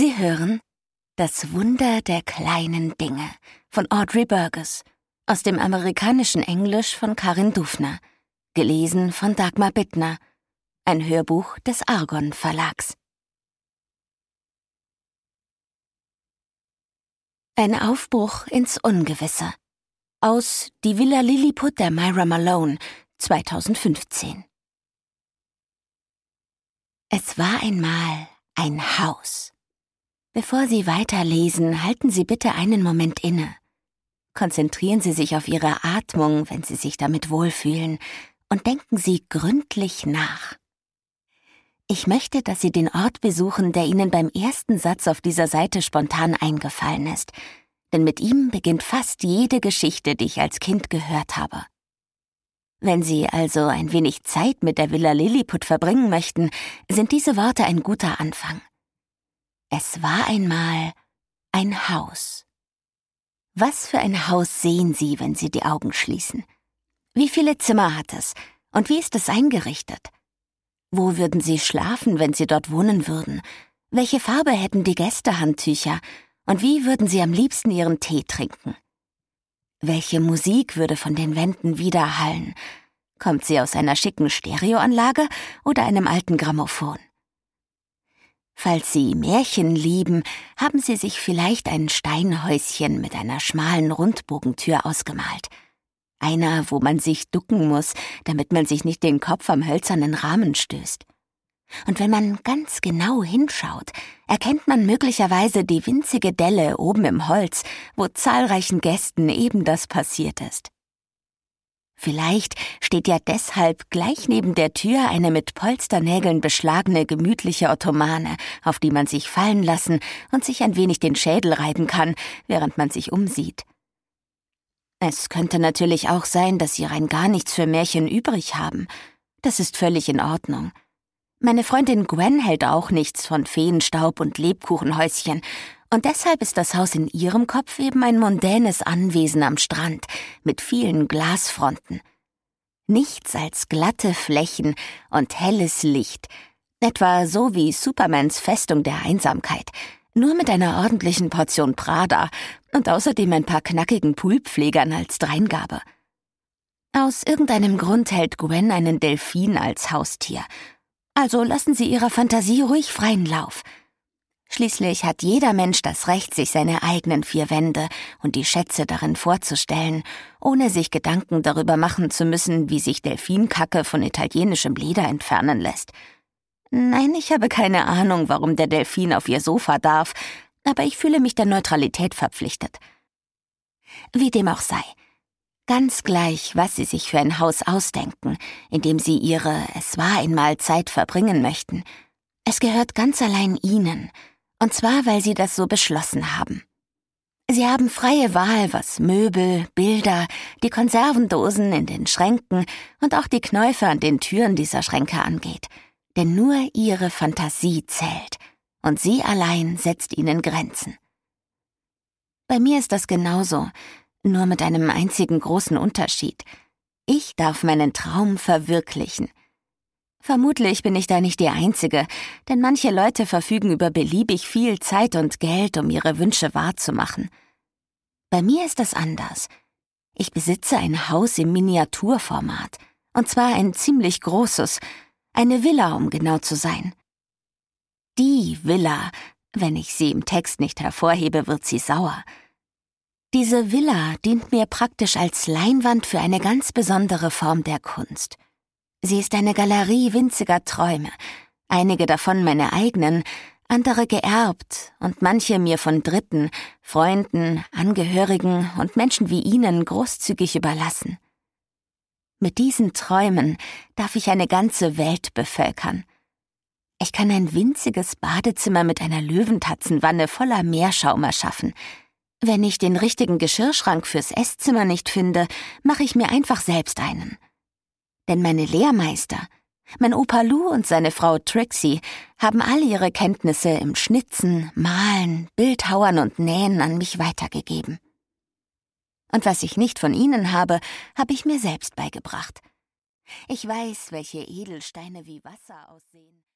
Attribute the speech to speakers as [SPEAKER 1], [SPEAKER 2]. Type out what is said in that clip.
[SPEAKER 1] Sie hören Das Wunder der kleinen Dinge von Audrey Burgess aus dem amerikanischen Englisch von Karin Dufner, gelesen von Dagmar Bittner, ein Hörbuch des Argon Verlags. Ein Aufbruch ins Ungewisse aus Die Villa Lilliput der Myra Malone 2015. Es war einmal ein Haus. Bevor Sie weiterlesen, halten Sie bitte einen Moment inne. Konzentrieren Sie sich auf Ihre Atmung, wenn Sie sich damit wohlfühlen, und denken Sie gründlich nach. Ich möchte, dass Sie den Ort besuchen, der Ihnen beim ersten Satz auf dieser Seite spontan eingefallen ist, denn mit ihm beginnt fast jede Geschichte, die ich als Kind gehört habe. Wenn Sie also ein wenig Zeit mit der Villa Lilliput verbringen möchten, sind diese Worte ein guter Anfang. Es war einmal ein Haus. Was für ein Haus sehen Sie, wenn Sie die Augen schließen? Wie viele Zimmer hat es? Und wie ist es eingerichtet? Wo würden Sie schlafen, wenn Sie dort wohnen würden? Welche Farbe hätten die Gästehandtücher? Und wie würden Sie am liebsten Ihren Tee trinken? Welche Musik würde von den Wänden widerhallen? Kommt sie aus einer schicken Stereoanlage oder einem alten Grammophon? Falls Sie Märchen lieben, haben Sie sich vielleicht ein Steinhäuschen mit einer schmalen Rundbogentür ausgemalt. Einer, wo man sich ducken muss, damit man sich nicht den Kopf am hölzernen Rahmen stößt. Und wenn man ganz genau hinschaut, erkennt man möglicherweise die winzige Delle oben im Holz, wo zahlreichen Gästen eben das passiert ist. Vielleicht steht ja deshalb gleich neben der Tür eine mit Polsternägeln beschlagene gemütliche Ottomane, auf die man sich fallen lassen und sich ein wenig den Schädel reiben kann, während man sich umsieht. Es könnte natürlich auch sein, dass sie rein gar nichts für Märchen übrig haben. Das ist völlig in Ordnung. Meine Freundin Gwen hält auch nichts von Feenstaub und Lebkuchenhäuschen, und deshalb ist das Haus in ihrem Kopf eben ein mondänes Anwesen am Strand mit vielen Glasfronten. Nichts als glatte Flächen und helles Licht, etwa so wie Supermans Festung der Einsamkeit, nur mit einer ordentlichen Portion Prada und außerdem ein paar knackigen Poolpflegern als Dreingabe. Aus irgendeinem Grund hält Gwen einen Delfin als Haustier. Also lassen Sie Ihrer Fantasie ruhig freien Lauf. Schließlich hat jeder Mensch das Recht, sich seine eigenen vier Wände und die Schätze darin vorzustellen, ohne sich Gedanken darüber machen zu müssen, wie sich Delfinkacke von italienischem Leder entfernen lässt. Nein, ich habe keine Ahnung, warum der Delfin auf ihr Sofa darf, aber ich fühle mich der Neutralität verpflichtet. Wie dem auch sei. Ganz gleich, was Sie sich für ein Haus ausdenken, in dem Sie Ihre Es war einmal Zeit verbringen möchten. Es gehört ganz allein Ihnen, und zwar, weil sie das so beschlossen haben. Sie haben freie Wahl, was Möbel, Bilder, die Konservendosen in den Schränken und auch die Knäufe an den Türen dieser Schränke angeht. Denn nur ihre Fantasie zählt. Und sie allein setzt ihnen Grenzen. Bei mir ist das genauso, nur mit einem einzigen großen Unterschied. Ich darf meinen Traum verwirklichen. Vermutlich bin ich da nicht die Einzige, denn manche Leute verfügen über beliebig viel Zeit und Geld, um ihre Wünsche wahrzumachen. Bei mir ist das anders. Ich besitze ein Haus im Miniaturformat, und zwar ein ziemlich großes, eine Villa, um genau zu sein. Die Villa, wenn ich sie im Text nicht hervorhebe, wird sie sauer. Diese Villa dient mir praktisch als Leinwand für eine ganz besondere Form der Kunst – Sie ist eine Galerie winziger Träume, einige davon meine eigenen, andere geerbt und manche mir von Dritten, Freunden, Angehörigen und Menschen wie Ihnen großzügig überlassen. Mit diesen Träumen darf ich eine ganze Welt bevölkern. Ich kann ein winziges Badezimmer mit einer Löwentatzenwanne voller Meerschaum erschaffen. Wenn ich den richtigen Geschirrschrank fürs Esszimmer nicht finde, mache ich mir einfach selbst einen. Denn meine Lehrmeister, mein Opa Lou und seine Frau Trixie haben all ihre Kenntnisse im Schnitzen, Malen, Bildhauern und Nähen an mich weitergegeben. Und was ich nicht von ihnen habe, habe ich mir selbst beigebracht. Ich weiß, welche Edelsteine wie Wasser aussehen.